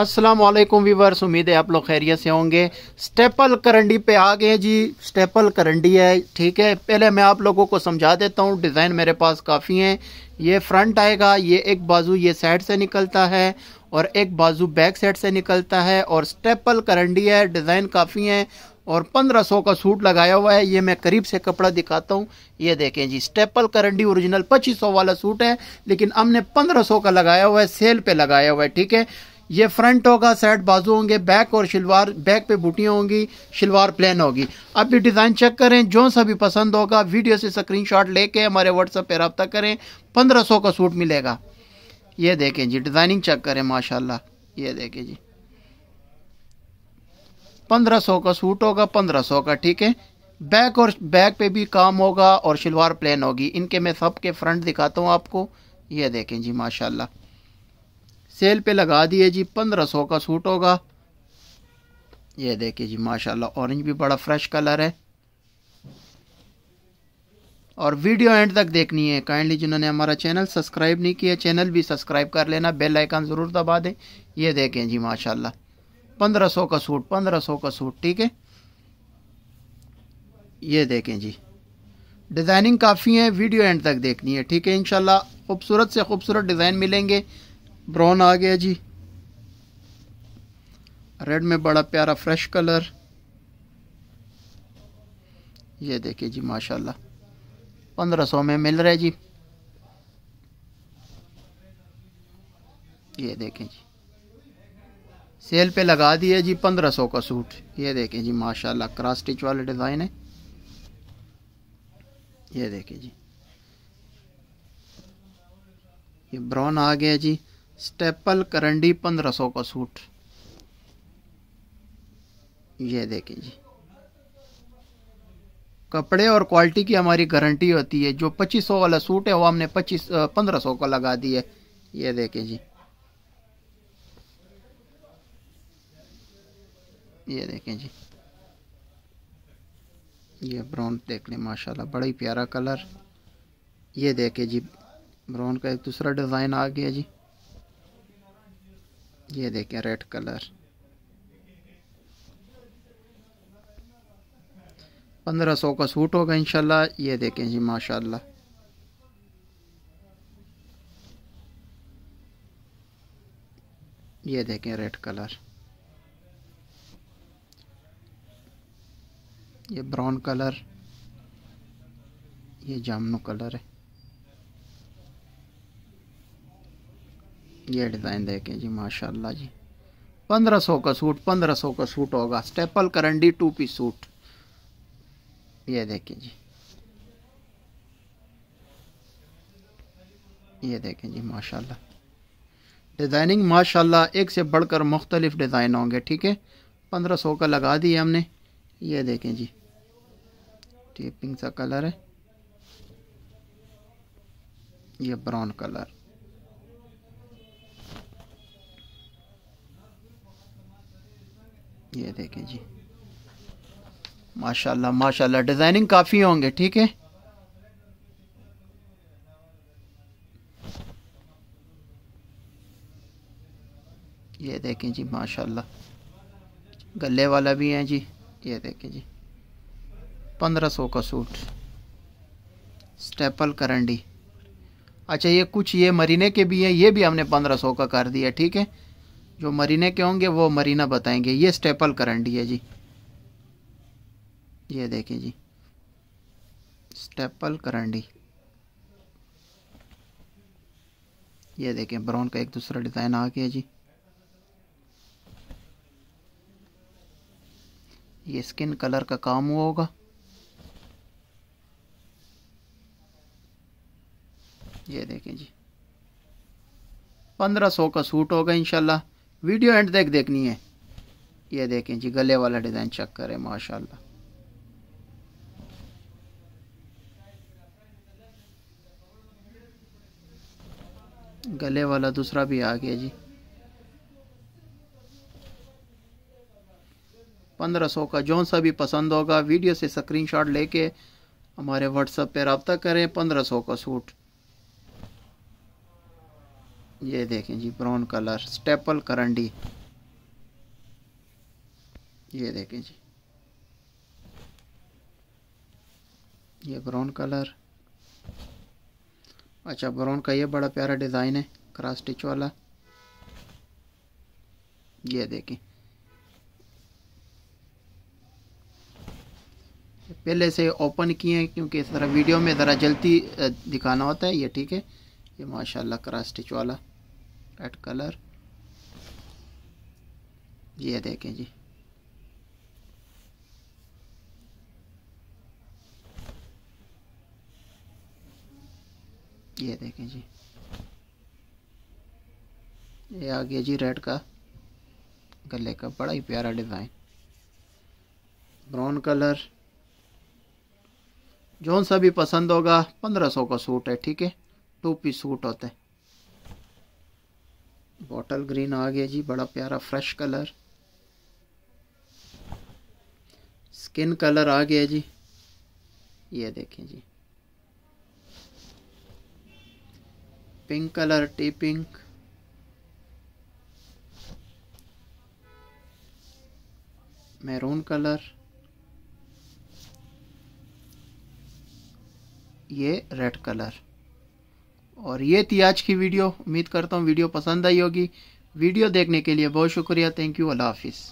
Aslam viewers उम्मीद है आप लोग खैरियत से होंगे स्टेपल करंडी पे आ गए जी स्टेपल करंडी है ठीक है पहले मैं आप लोगों को समझा देता हूँ डिज़ाइन मेरे पास काफ़ी हैं ये फ्रंट आएगा ये एक बाजू ये साइड से निकलता है और एक बाजू बैक साइड से निकलता है और स्टेपल करंडी है डिज़ाइन काफ़ी हैं और 1500 का सूट लगाया हुआ है ये मैं करीब से कपड़ा दिखाता हूँ ये देखें जी स्टेपल करंडी ओरिजिनल 2500 वाला सूट है लेकिन हमने 1500 का लगाया हुआ है सेल पे लगाया हुआ है ठीक है ये फ्रंट होगा सेट बाजू होंगे बैक और शलवार बैक पे बूटियाँ होंगी शलवार प्लेन होगी अब भी डिज़ाइन चेक करें जो सा भी पसंद होगा वीडियो से स्क्रीन शॉट लेके हमारे व्हाट्सएप पर रबता करें पंद्रह सौ का सूट मिलेगा ये देखें जी डिज़ाइनिंग चेक करें माशाल्लाह ये देखें जी पंद्रह सौ का सूट होगा पंद्रह सौ का ठीक है बैक और बैक पे भी काम होगा और शलवार प्लेन होगी इनके मैं सब के फ्रंट दिखाता हूँ आपको ये देखें जी माशाल्लाह सेल पे लगा दिए जी पंद्रह सौ का सूट होगा ये देखिए जी माशाल्लाह ऑरेंज भी बड़ा फ्रेश कलर है और वीडियो एंड तक देखनी है काइंडली जिन्होंने हमारा चैनल सब्सक्राइब नहीं किया चैनल भी सब्सक्राइब कर लेना बेल आइकन ज़रूर दबा दें ये देखें जी माशाल्लाह पंद्रह सौ का सूट पंद्रह सौ का सूट ठीक है ये देखें जी डिज़ाइनिंग काफ़ी है वीडियो एंड तक देखनी है ठीक है इनशाला खूबसूरत से खूबसूरत डिज़ाइन मिलेंगे ब्राउन आ गया जी रेड में बड़ा प्यारा फ्रेश कलर ये देखिए जी माशाल्लाह पंद्रह सौ में मिल रहा है जी ये देखें जी सेल पे लगा दिए जी पंद्रह सौ का सूट ये देखें जी माशाल्लाह क्रॉस स्टिच वाले डिज़ाइन है ये देखें जी ये ब्राउन आ गया जी स्टेपल करंडी पंद्रह सौ का सूट ये देखें जी कपड़े और क्वालिटी की हमारी गारंटी होती है जो पच्चीस सौ वाला सूट है वो हमने पच्चीस पंद्रह सौ का लगा दी है ये देखें जी ये देखें जी ये ब्राउन देख लें माशाल्लाह बड़ा ही प्यारा कलर ये देखें जी ब्राउन का एक दूसरा डिज़ाइन आ गया जी ये देखें रेड कलर पंद्रह सौ का सूट होगा इनशाला ये देखें जी माशाल्लाह ये देखें रेड कलर ये ब्राउन कलर ये जामनू कलर है ये डिज़ाइन देखें जी माशाल्लाह जी पंद्रह सौ का सूट पंद्रह सौ का सूट होगा स्टेपल करंडी टू पी सूट ये देखें जी ये देखें जी माशाल्लाह डिज़ाइनिंग माशाल्लाह एक से बढ़कर मुख्तलिफ डिज़ाइन होंगे ठीक है पंद्रह सौ का लगा दिए हमने ये देखें जी टेपिंग सा कलर है ये ब्राउन कलर ये देखें जी माशाल्लाह माशाल्लाह डिज़ाइनिंग काफ़ी होंगे ठीक है ये देखें जी माशाल्लाह गले वाला भी है जी ये देखें जी पंद्रह सौ का सूट स्टेपल करंडी अच्छा ये कुछ ये मरीने के भी हैं ये भी हमने पंद्रह सौ का कर दिया ठीक है जो मरीने के होंगे वो मरीना बताएंगे ये स्टेपल करंडी है जी ये देखें जी स्टेपल करंडी ये देखें ब्राउन का एक दूसरा डिज़ाइन आ गया जी ये स्किन कलर का काम हुआ होगा ये देखें जी पंद्रह सौ का सूट होगा इंशाल्लाह वीडियो एंड देख देखनी है ये देखें जी गले वाला डिज़ाइन चेक करें माशाल्लाह गले वाला दूसरा भी आ गया जी पंद्रह सौ का जो सा भी पसंद होगा वीडियो से स्क्रीनशॉट लेके हमारे व्हाट्सएप पे रबता करें पंद्रह सौ का सूट ये देखें जी ब्राउन कलर स्टेपल करंडी ये देखें जी ये ब्राउन कलर अच्छा ब्राउन का ये बड़ा प्यारा डिज़ाइन है क्रास स्टिच वाला ये देखें पहले से ओपन किए हैं क्योंकि इस तरह वीडियो में ज़रा जल्दी दिखाना होता है ये ठीक है ये माशाल्लाह क्रास स्टिच वाला रेड कलर ये देखें जी ये देखें जी ये आ गया जी रेड का गले का बड़ा ही प्यारा डिज़ाइन ब्राउन कलर जौन सा भी पसंद होगा पंद्रह सौ का सूट है ठीक है टू पीस सूट होते हैं बॉटल ग्रीन आ गया जी बड़ा प्यारा फ्रेश कलर स्किन कलर आ गया जी ये देखें जी pink colour tea pink maroon colour ये रेड कलर और ये थी आज की वीडियो उम्मीद करता हूँ वीडियो पसंद आई होगी वीडियो देखने के लिए बहुत शुक्रिया थैंक यू अल्लाह हाफिज़